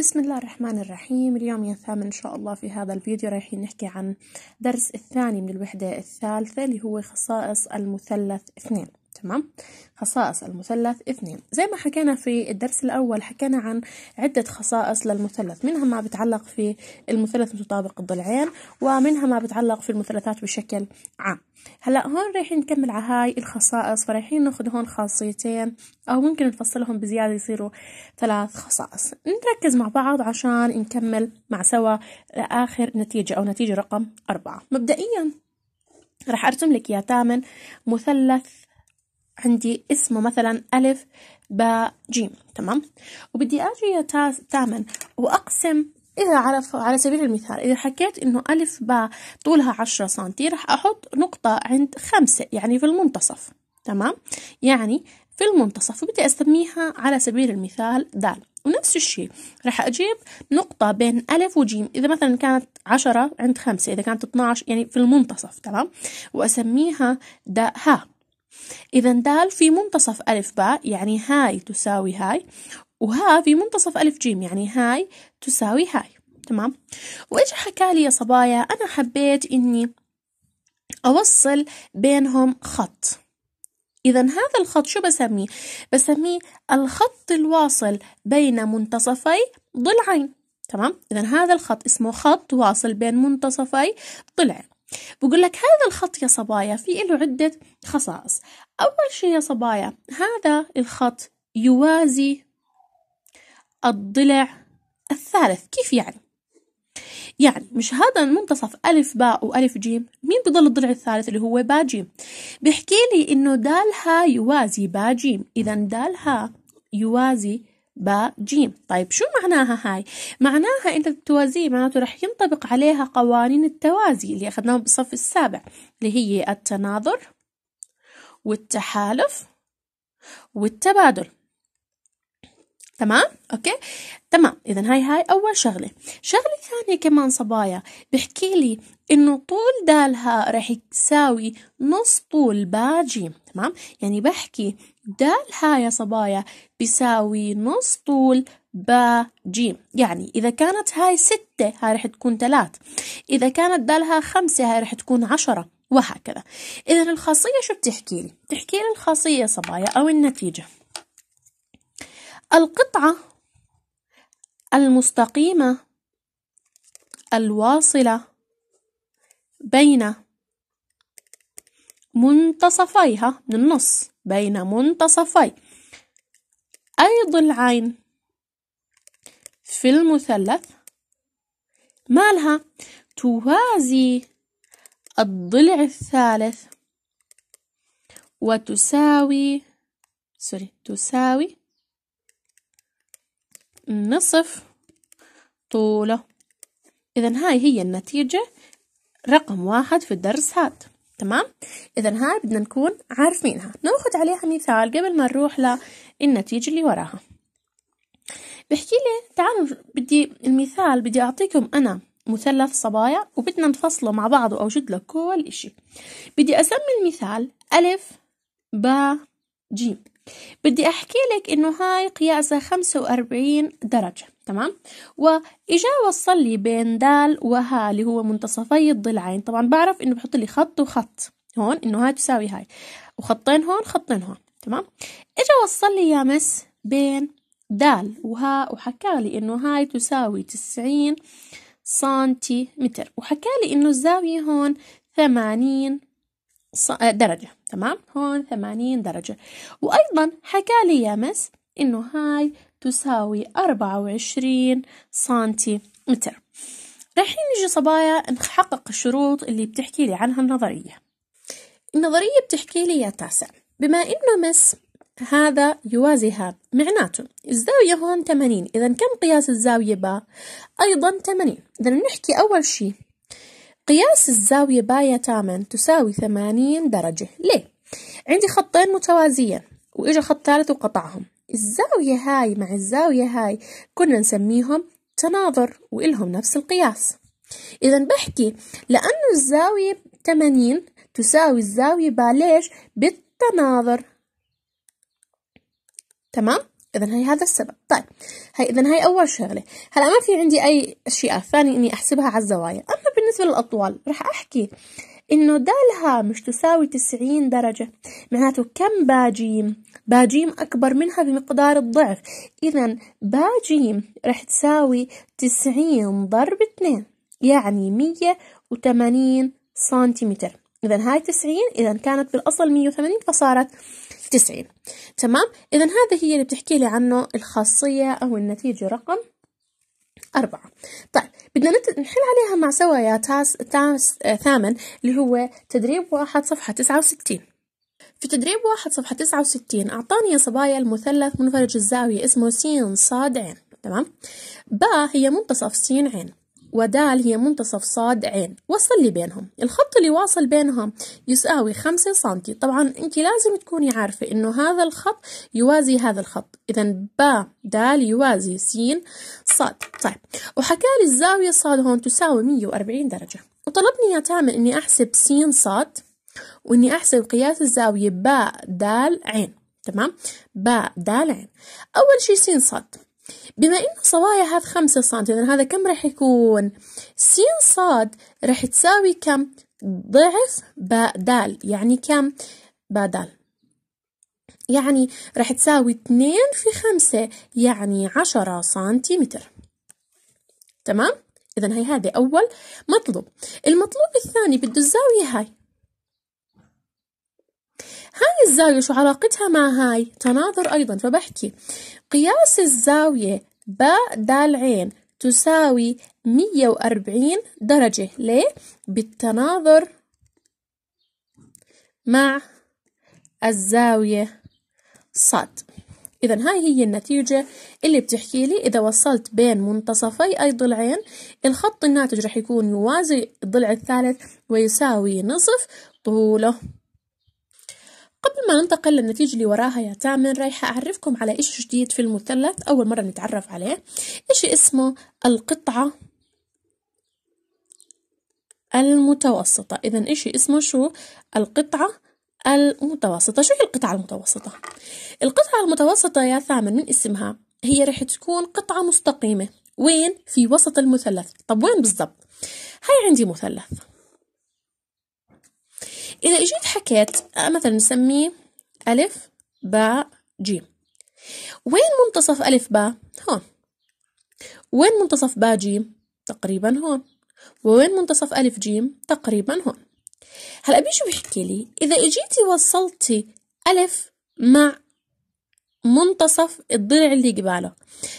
بسم الله الرحمن الرحيم اليوم الثامن ثامن إن شاء الله في هذا الفيديو رايحين نحكي عن درس الثاني من الوحدة الثالثة اللي هو خصائص المثلث اثنين تمام خصائص المثلث اثنين زي ما حكينا في الدرس الأول حكينا عن عدة خصائص للمثلث منها ما بتعلق في المثلث متطابق الضلعين ومنها ما بتعلق في المثلثات بشكل عام هلا هون رايحين نكمل على هاي الخصائص فرايحين ناخذ هون خاصيتين او ممكن نفصلهم بزياده يصيروا ثلاث خصائص نركز مع بعض عشان نكمل مع سوا لاخر نتيجه او نتيجه رقم أربعة مبدئيا رح ارسم لك يا تامن مثلث عندي اسمه مثلا ألف باء جيم تمام وبدي أجي تامن وأقسم إذا على على سبيل المثال إذا حكيت إنه ألف باء طولها عشرة سنتي رح أحط نقطة عند خمسة يعني في المنتصف تمام يعني في المنتصف وبدي أسميها على سبيل المثال دال ونفس الشيء رح أجيب نقطة بين ألف وجيم إذا مثلا كانت عشرة عند خمسة إذا كانت 12 يعني في المنتصف تمام وأسميها داء ها إذا دال في منتصف ألف باء يعني هاي تساوي هاي وها في منتصف ألف جيم يعني هاي تساوي هاي تمام وإيش حكى لي يا صبايا أنا حبيت إني أوصل بينهم خط إذا هذا الخط شو بسميه؟ بسميه الخط الواصل بين منتصفي ضلعين تمام؟ إذا هذا الخط اسمه خط واصل بين منتصفي ضلعين بقول لك هذا الخط يا صبايا في له عدة خصائص أول شيء يا صبايا هذا الخط يوازي الضلع الثالث كيف يعني؟ يعني مش هذا المنتصف ألف باء وألف جيم مين بضل الضلع الثالث اللي هو با جيم بيحكي لي إنه دالها يوازي با جيم إذا دالها يوازي ب جيم طيب شو معناها هاي معناها انت بتوازيه معناته رح ينطبق عليها قوانين التوازي اللي اخذناها بالصف السابع اللي هي التناظر والتحالف والتبادل تمام اوكي تمام اذا هاي هاي اول شغله شغله ثانيه كمان صبايا بحكي لي انه طول دالها رح يساوي نص طول باء جيم تمام يعني بحكي دال ها يا صبايا بيساوي نص طول با جيم يعني إذا كانت هاي ستة هاي رح تكون ثلاث إذا كانت دالها خمسة هاي رح تكون عشرة وهكذا إذا الخاصية شو بتحكي لي؟ بتحكي لي الخاصية يا صبايا أو النتيجة القطعة المستقيمة الواصلة بين منتصفيها من النص بين منتصفي أي ضلعين في المثلث مالها توازي الضلع الثالث وتساوي سوري تساوي نصف طوله إذا هاي هي النتيجة رقم واحد في الدرس هذا تمام اذا هاي بدنا نكون عارفينها ناخذ عليها مثال قبل ما نروح للنتيجه اللي وراها بحكي لي تعالوا بدي المثال بدي اعطيكم انا مثلث صبايا وبدنا نفصله مع بعض واوجد لك كل اشي بدي اسمي المثال الف ب جيم بدي احكي لك انه هاي قياسها 45 درجة تمام وإجا وصل لي بين دال وها اللي هو منتصفي الضلعين طبعا بعرف إنه بحط لي خط وخط هون إنه هاي تساوي هاي وخطين هون خطين هون تمام إجا وصل لي يا مس بين دال وها وحكى لي إنه هاي تساوي 90 سنتيمتر وحكى لي إنه الزاوية هون 80 آه، درجة تمام هون 80 درجة وأيضا حكى لي يا مس إنه هاي تساوي أربعة وعشرين سنتي متر رايحين نجي صبايا نحقق الشروط اللي بتحكي لي عنها النظرية النظرية بتحكي لي يا تاسع بما إنه مس هذا يوازي هذا معناته الزاوية هون 80 إذا كم قياس الزاوية با؟ أيضا 80 إذا نحكي أول شيء قياس الزاوية با يا تامن تساوي 80 درجة ليه؟ عندي خطين متوازيين وإجا خط ثالث وقطعهم الزاوية هاي مع الزاوية هاي كنا نسميهم تناظر وإلهم نفس القياس إذا بحكي لأنه الزاوية 80 تساوي الزاوية باليش بالتناظر تمام؟ إذا هي هذا السبب طيب هي إذا هي أول شغلة هلا ما في عندي أي أشياء ثانية إني أحسبها على الزوايا أما بالنسبة للأطوال رح أحكي إنه دالها مش تساوي 90 درجة معناته كم باجيم باجيم أكبر منها بمقدار الضعف إذا باجيم رح تساوي 90 ضرب 2 يعني 180 سنتيمتر إذا هاي 90 إذا كانت بالأصل 180 فصارت 90 تمام إذا هذا هي اللي بتحكي لي عنه الخاصية أو النتيجة رقم أربعة طيب بدنا نحل عليها مع سوايا تاس تاس آه، ثامن اللي هو تدريب واحد صفحة تسعة وستين في تدريب واحد صفحة تسعة وستين أعطاني صبايا المثلث منفرج الزاوية اسمه س ص ع تمام ب هي منتصف س ع ودال هي منتصف صاد عين وصل لي بينهم الخط اللي واصل بينهم يساوي خمسة سنتي طبعا انت لازم تكوني عارفة انه هذا الخط يوازي هذا الخط اذا با دال يوازي س صاد طيب وحكى لي الزاوية صاد هون تساوي 140 درجة وطلبني يا تامر اني احسب س صاد واني احسب قياس الزاوية با دال عين تمام با دال عين اول شي س صاد بما ان صوايا هذا خمسة سنتي هذا كم راح يكون س ص راح تساوي كم ضعف باء دال يعني كم باء دال يعني راح تساوي 2 في 5 يعني 10 سنتيمتر تمام إذا هي هذا أول مطلوب المطلوب الثاني بده الزاوية هاي هاي الزاوية شو علاقتها مع هاي تناظر أيضا فبحكي قياس الزاوية باء دال عين تساوي 140 درجة ليه؟ بالتناظر مع الزاوية صاد إذا هاي هي النتيجة اللي بتحكي لي إذا وصلت بين منتصفي أي ضلعين الخط الناتج رح يكون يوازي الضلع الثالث ويساوي نصف طوله قبل ما ننتقل للنتيجة اللي وراها يا تامن رايحة أعرفكم على إشي جديد في المثلث أول مرة نتعرف عليه إشي اسمه القطعة المتوسطة إذا إشي اسمه شو القطعة المتوسطة شو هي القطعة المتوسطة؟ القطعة المتوسطة يا ثامن من اسمها هي رح تكون قطعة مستقيمة وين؟ في وسط المثلث طب وين بالضبط؟ هاي عندي مثلث إذا إجيت حكيت آه، مثلا نسميه ألف باء جيم وين منتصف ألف باء؟ هون وين منتصف باء جيم؟ تقريبا هون وين منتصف ألف جيم؟ تقريبا هون هلا بيجي بيحكي لي إذا إجيتي وصلتي ألف مع منتصف الضلع اللي قباله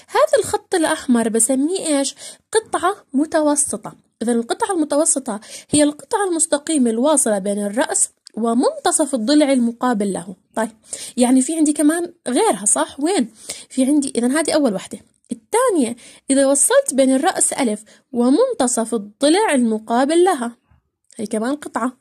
هذا الخط الأحمر بسميه إيش؟ قطعة متوسطة إذا القطعة المتوسطة هي القطعة المستقيمة الواصلة بين الرأس ومنتصف الضلع المقابل له طيب يعني في عندي كمان غيرها صح وين في عندي إذا هذه أول واحدة الثانية إذا وصلت بين الرأس ألف ومنتصف الضلع المقابل لها هي كمان قطعة